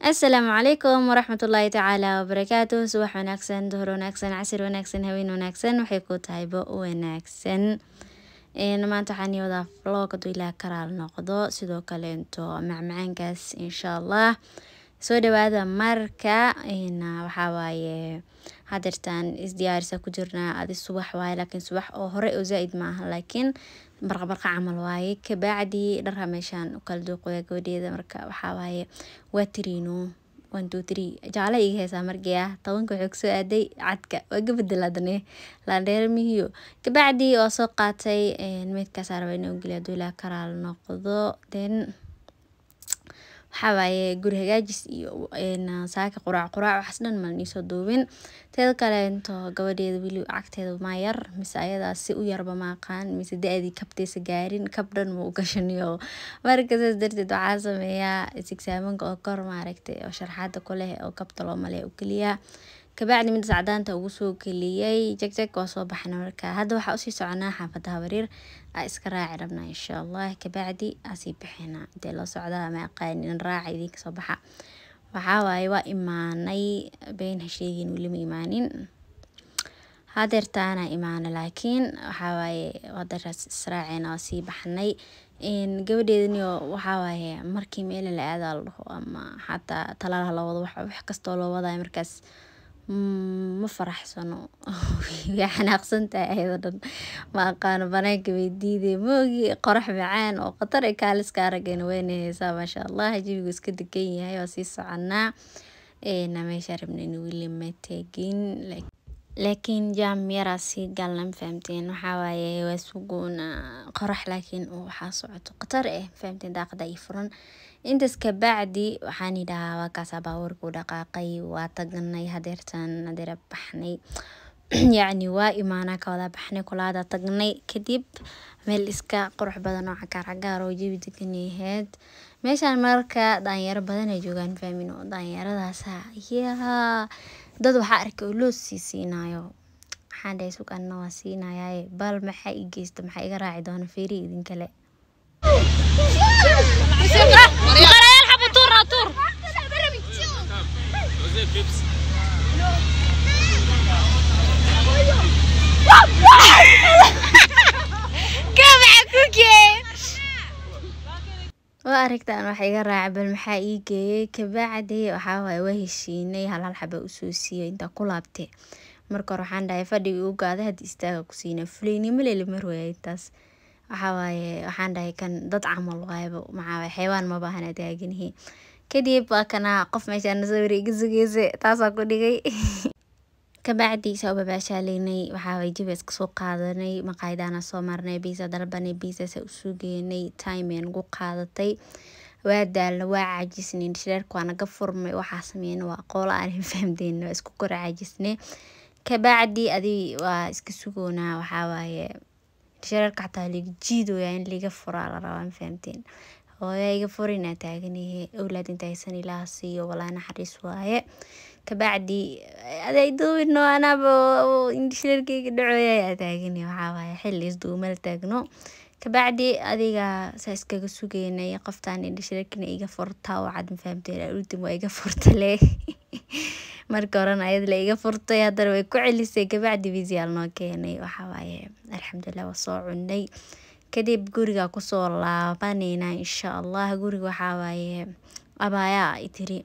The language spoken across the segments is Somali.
asalaamu calaykum waraxmatullaahi tacaala wabarakaatu subax wanaagsan duhur wanaagsan casir wanaagsan haween wanaagsan waxay ku tahay bo wanaagsan maanta waxaan wadaa vlog haduu ilaa karaal noqdo sidoo kale into macmacaankaas insha allah soo dhawaada marka waxaa waaye hadeertaan isdiyaarisa ku jirnaa adi subax waaye laakiin subax oo hore oo zaa-id maaha laakiin barqabarqa camal waaye kabacdi dharka meeshaan u kala duuqoya gabadheeda marka waxaa waaye waa tiriino one two three jaala iga heesaa markii tobanka waxay kusoo aaday cadka waa gabadda laadane laandheermihiyo kabacdi waa soo qaatay meydkaasaa raba inay u geliya duulaa karaal noqdo then waxaa waaye guri hagaajis iyo saaka quraac quraac waxaas dhan ma niisoo duubin teeda kaleento gabadheeda weli cagteeda maa yar mise ayadaa si u yarba maaqaan mise da dii kabteysa gaarin kab dhan ma u gashaniyo marka saas darteed waxaa sameeyaa is exaaminka oo kor maaragtay oo sharxaada ku leh oo kabta loo maleeya u keliya kabacdi midas sacdaanta ugu soo geliyey jegjeg waa soo baxna markaa hadda waxaa usii soconaa xaafadaha wareer aa iska raaci rabnaa insha allah kabacdi aasii bixinaa dee la socdaa ma aqaanin raaca idinka soo baxa waxaa waaye waa imaanay been hasheegin weli ma imaanin hadeertaana imaano laakiin waxawaaye wadarkaas israaceena oo sii baxnay gabadheedani waxawaaye markii meela la aadaa la dhaho ama xataa talaalaha loo wado wax kastoo loo wadaayo markaas Mmm, ma faraxsano way xanaaqsantahay ayado dhan ma aqaano banaanka bay diiday moogi qorax macaan oo khatar ee kaaliska araggayna wayna heysaa maasha allah jabigu iska degan yahay waa sii soconaa meesha rabnayn wili ma tegin laakiin jaam yaraa sii galna ma fahamteen waxaawaaye waa sugoona qorax laakiin waxaa socoto khatar eh mafahamteen daaqada ay furan intaas kabacdi waxaan idhahaa waakaas baabuurka u dhaqaaqay waa tagnay hadeertan hadeera baxnay yacni waa imaanaa ka wada baxnay kulaada tagnay kadib meel iska qurux badan oo cagaar oo jawi deganay ahayd meeshaan marka dhalinyaro badan joogaan faamin oo yaa dad waxaa arkay oo loo sii siinayo waxaan dhahay suganna waa siinayaa eh, bal maxaa i geysta maxaa iga raaci doona feeri idin chips. waa aragtaan waxa iga raaca bal maxaa ii geeyey kabacdi waxaa waa heshiinay hal xaba usoo siiyay intaa ku laabtay marka hore waxaan dhahay fadhigii u gaaday haddii istaaga ku siinaa fuleynimo leeli marwaya intaas waxaa waaye waxaan dhahay kan dad camal waayaba maxaa waaye xeewaan ma baahan kadib waa kana qof meeshaan soo wareegi taasaa ku dhigay kabacdi soo babaashaaleynay waxaa way jib iska soo qaadanay maqaayadaana soo marnay biisa dalbanay biisasa u suugeenay time ay nagu qaadatay waa daalna waa caajisnayn shirarka waa naga furmay waxaa sameeyna waa qolo aanan fahamdeen waa isku kor caajisnay kabacdi adi waa iska sugoonaa waxaa waaye shirarka xataa liga jiidooyaa in liga furaa la rabaa ma fahamteen hooyo iga furina taaganahe awlaad intaaysan ilaaha siiyo walaa naxariis waaye kabacdi aday duubino anaaba indhishreerkeyga dhacoyayaa taagani waxaa xilli isduumal taagno kabacdi adiga saa iskaga sugeynay qoftaan indhishreerkina iga furta oo cad mafahamteen ultim waa iga furtale marka horena ayadle iga furtay haddana way ku celisay kabacdi bisyal noo keenay waxaa waaye alxamdulilah waa soo cunnay kadib guriga kusoo laabaneyna insha allah guriga waxaa waaye abaayaa ay tiri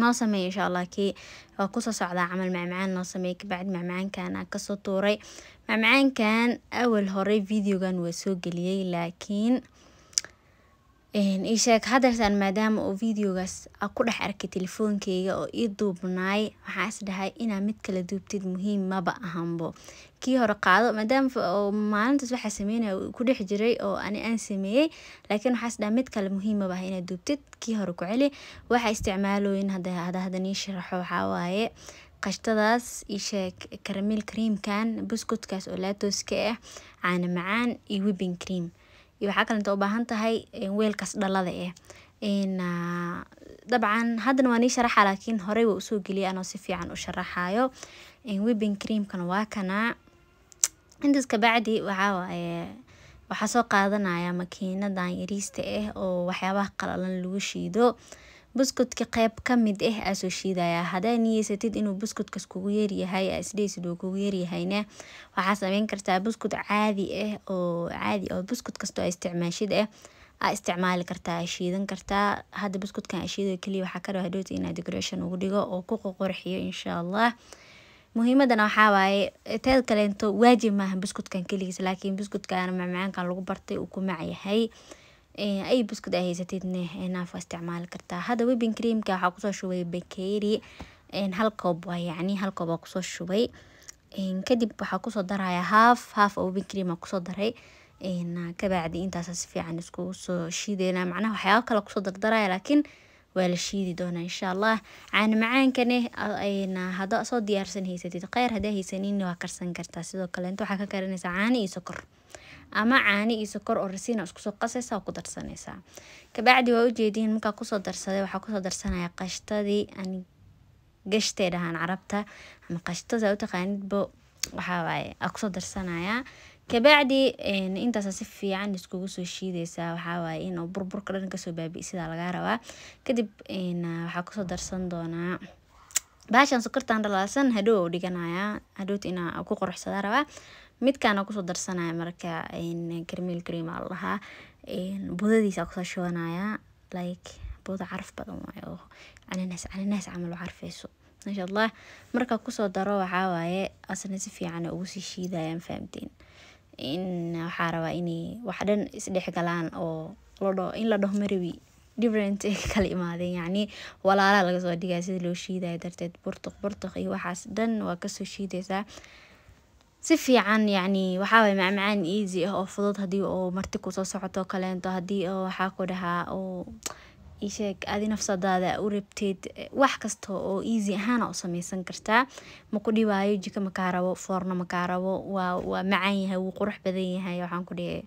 noo sameey insha allah kii waa kusoo socdaa camal macmacaan noo sameey kabacdi macmacaankan aan kasoo tuuray macmacaankan awal horey videogan waa soo geliyey laakiin iisheeg hadeertaan maadaama oo videogaas a ku dhex arkay telefoonkeyga oo ii duubnaay waxaa is inaa mid kala duubtid muhiim maba ahanbo kii hore qaado maadaama oo maalintaas waxaa sameynaya ku dhex jiray oo ani aan sameeyey laakiin waxaa is mid kale muhiim maba ah inaad duubtid kii hore ku celi waxaa isticmaalooyin hadda ii sharaxo waxaa waaye qashtadaas iisheeg karameel creamkan buskudkaas oo laatooska ah caana macaan iyo wibin cream iyo waxaa kalenta ubaahan tahay weelkaas dhalada eh ah, dabcan haddana waa nii sharaxa laakiin horey waa usoo geliyay anoo si fiican u sharaxayo wibin creamkan waa kanaa intaas kabacdi waxaa eh, waxaa soo qaadanaya makiinadan yariista ah oo waxyaabaha qalalan lagu shiido buskudka qeyb kamid ah eh, aa soo shiidaya hadaa niyeysatid inuu buskudkas kugu yaryahay isdhaysid uu kugu yaryahayna waxaa sameyn kartaa buskud caadi ah oo caadi oo buskud kastoo a isticmaashid ah aa isticmaali kartaa aa shiidan kartaa hadda buskudkan aa shiido kaliya waxaa kadhaw hadhowta inaa decoration ugu dhigo oo ku qoqorxiyo insha allah muhiimadana waxaa waaye teed kaleento waajib maaha buskudkan keligiis laakiin buskudkan macmacaankan lagu bartay uu ku macyahay ay buskud aa haysatidn waa isticmaali kartaa hadda webin creamka waxaa kusoo shubay bakeri hal koob waa yacni hal koob aa kusoo shubay kadib waxaa kusoo daraya haaf haaf oo webin cream kusoo daray kabacdi intaasa si fiican shiideyna macnaha waxyaaba kale kusoo dardaraya laakiin waa la shiidi doonaa insha allah caana macaankane hadda soo diyaarsan haysatid kheyr hadaa haysanin waa karsan kartaa sidoo kaleento waxaa ka karinaysaa caano iyo sokor ama caani iyo sokor oo rasiin isku soo qasaysa oo ku darsanaysaa kabacdi waa ujeediin markaa kusoo darsaday waxaa kusoo darsanaya qashtadii aan gashtee dhahaan carabta ama qashtada utaqaanidbo waxawaaye aa kusoo darsanaya kabacdi intaasa si fiican iskugu soo shiideysaa waxawaaye in burburka dhan kasoo baabi sidaa lagaa rabaa kadib waxaa kusoo darsan doonaa baashan sokortaan dhalaalsan hadhow dhiganayaa hadhowta inaa ku qoruxsadaa rabaa midkaana kusoo darsanaya marka garmeel cream aa ladhahaa budadiisa kusoo shubanaya like buda caraf badan waay oo cananaas cananaas camal u carfayso maasha allah markaa kusoo daro waxaa waaye asna si fiican ugu sii shiidayaan fahamteen in waxaa rabaa inay wax dhan isdhexgalaan oo ladho in la dhaho marabi different ay kala imaadeen yacni walaalaha lagasoo dhigaya sida loo shiidaya darteed burtuq burtuq iyo waxaas dhan waa kasoo shiidaysaa si fiican yacni waxaa waaye macmacaan easy ah oo fudud hadii oo marti kusoo socoto kaleento hadii oo waxaa ku dhahaa oo isheeg adi nafsadaada u rabteed wax kasta oo easy ahaana u sameysan kartaa maku dhibaayo jika makaarabo rabo foorno makaa rabo waa waa macaan yahay wuu qurux badan yahay waxaan ku dhihi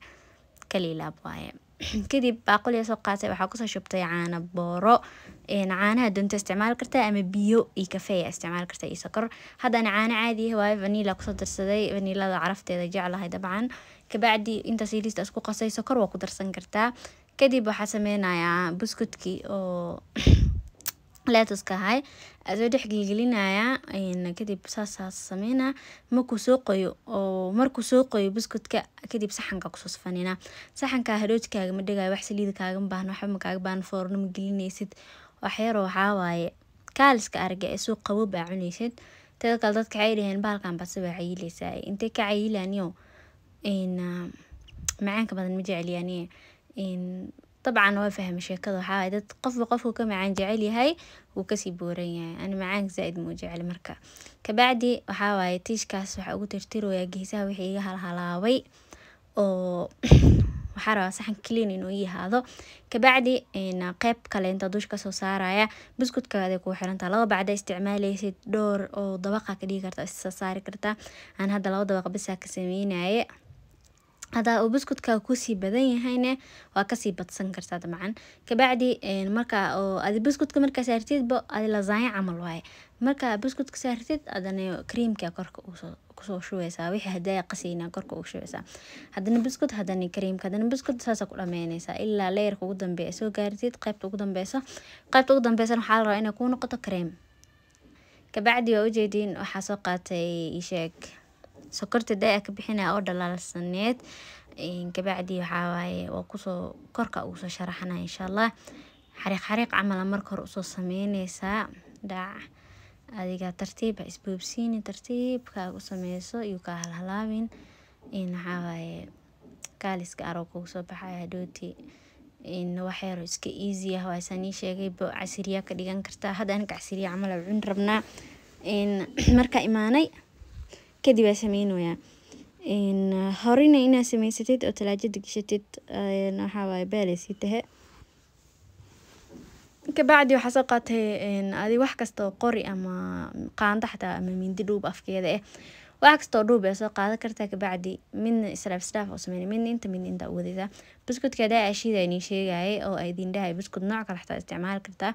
kaliilaab waaye kadib baaquli soo qaatay waxaa kusoo shubtay caana booro caanaha doonto isticmaal kartaa ama biyo iyo kafeeya isticmaal kartaa iyo sokor haddana caano caadi ah waayo vanila kusoo darsaday vanilada carafteeda jeclahay dabcan kabacdi intaas liista isku qasay sokor waa ku darsan kartaa kadib waxaa sameynayaa buskudkii oo letuska ahay asoo dhex gelgelinaya kadib saasaa sameynaa markuu soo qoyo oo markuu soo qoyo buskudka kadib saxanka kusoo safanina saxanka haroojkaaga ma dhigaayo wax saliida kaaga waxba ma baahno foorno ma gelinaysid waxyar waxaa waaye kaaliska arga ee suuq qaboob aa cuneysid teeda kale dadka waxay dhaheen bahalkan base waa cayilaysaa intay ka cayilaaniyo ah, macaanka badan ma jecelyaaniye dabcan waa fahma sheekada waxaa waaye dad qofba qofku ka macaan jecel yahay wuu kasii booran yahay ani macaanka zaaid muu jecel marka kabacdi waxaa waaye tiishkaas waxaa ugu tirtiroyaa geesaha wixii iga halhalaabay oo waxaa rabaa saxan clean inuu yahaado ahaado kabacdi qeyb kale intaa duush kasoo saaraya buskudkaada kuu xirantaa laba bacda isticmaaleysid dhowr oo dabaqa ka dhigi karta issa saari kartaa aan hadda laba dabaqa bisaa ka sameynaye hadaa uu buskudka kusii badan yahayna waa kasii badsan kartaa dabcan kabacdi marka oo adi buskudka markaa saartidba adi lasanya camal waaye markaa buskudka saartid adana creamka korka kusoo shubeysaa wixii hadaa qasayna korka ugu shubeysaa hadana buskut hadana creamka hadana buskut saasa ku dhameyneysaa ilaa leerka ugu dambeeya soo gaartid qaybta ugu dambeysa qaybta ugu dambeysana waxaa la rabaa inay kuu noqoto cream kabacdi waa ujeediin waxaa soo qaatay isheeg sokorta daya ka bixinaya ah oo dhalaalsaneed kabacdi waxaa waaye waa kusoo korka ugu soo sharaxanaya insha xariiq xariiq camal marka hore usoo sameyneysaa dhac adiga tartiib ha isboobsiini tartiibkaaga u sameyso iyo kaa halhalaabin waxaa waaye kaaliska aroo kugu soo baxaya hadhootii waxyaro iska easy ah waa ii sheegay bo casiriyaa ka dhigan kartaa hadda aniga casiriya camal cuni rabnaa markaa imaanay kadib aa sameynaya uh, horena inaa sameysatid oo talaajada gashatid uh, waxaawaay baaleysi tahe kabacdi waxaa soo qaatay adi wax kastoo qori ama qaando xataa ama mindi dhuub afkeeda ah wax kastoo dhuub ee soo qaadan kartaa kabacdi midna israaf israaf oo sameyn midna inta midna inta wadaysaa buskudka adaa ashiida inii sheegayay oo ay idin dhahay buskud nooc kale xataa isticmaali kartaa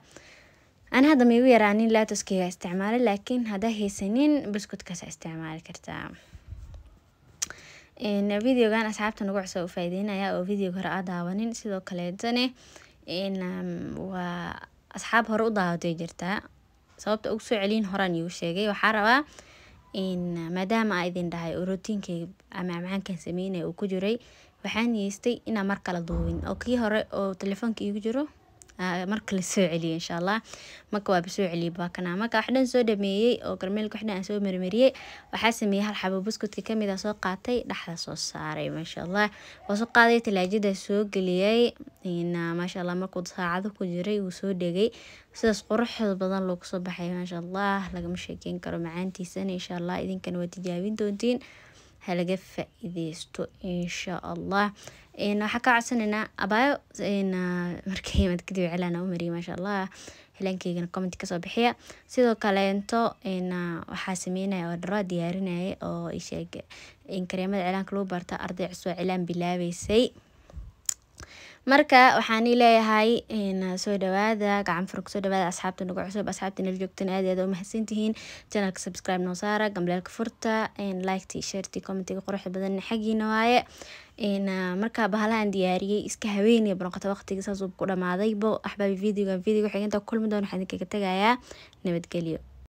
aan hadda ma igu yaraanin laatoskeyga isticmaala laakiin haddaa haysanin buskudkaas isticmaali kartaa videogan asxaabta nagu cusub u faa'iideynaya oo videoga hore aa daawanin sidoo kaleetane waa asxaab hore u daawaday jirtaa sababta ugu soo celiyin horaan iigu sheegay waxaa rabaa maadaama aa idin dhahay oo rootiinkeyga ama macmacaankan sameynaya uu ku jiray waxaan yeystay inaan mar kala duubin oo kii hore oo telefoonka iigu jiro Ah, marka lasoo celiyo insha allah maka waaba soo celiyay baakana marka waxdhan soo dhameeyey oo garmeelka waxdhan aan soo marmariyey waxaa sameeyey hal xabo buskudka kamid a ah soo qaatay dhexda soo saaray maasha allah waa soo qaaday talaajada soo geliyay maasha allah markuu saacado ku jiray uu soo dhegay sidaas quruxda badan loogu soo baxay maasha allah lagama sheekeyn karo macaantiisana insha allah idinkana waa tijaabin doontiin halaga faa-ideysto insha allah waxaa ka codsaneynaa abaayo markay kadib celaan u mariya maasha allah helaankeygana comment kasoo bixiya sidoo kaleento waxaa sameynaya oo dharoa diyaarinaya oo in kareemada ceelaanka lagu barta arday cusoo celaan bilaabeysay marka waxaan leeyahay soo dhawaada gacan furug soo dhawaada asxaabta nagu cusub asxaabta nala joogtan aad aad umahadsantihiin channelka subscribe noo saara gambleelka furta liketi sharti commentiga quruxda badan xaggiina waaye marka bahalahan diyaariyey iska haweenaya banoqota waqtiga saas ku dhamaadaybo bo axbaabi videoga videoga xiginta kulmi doon waxaan idinkaga tagayaa nabadgelyo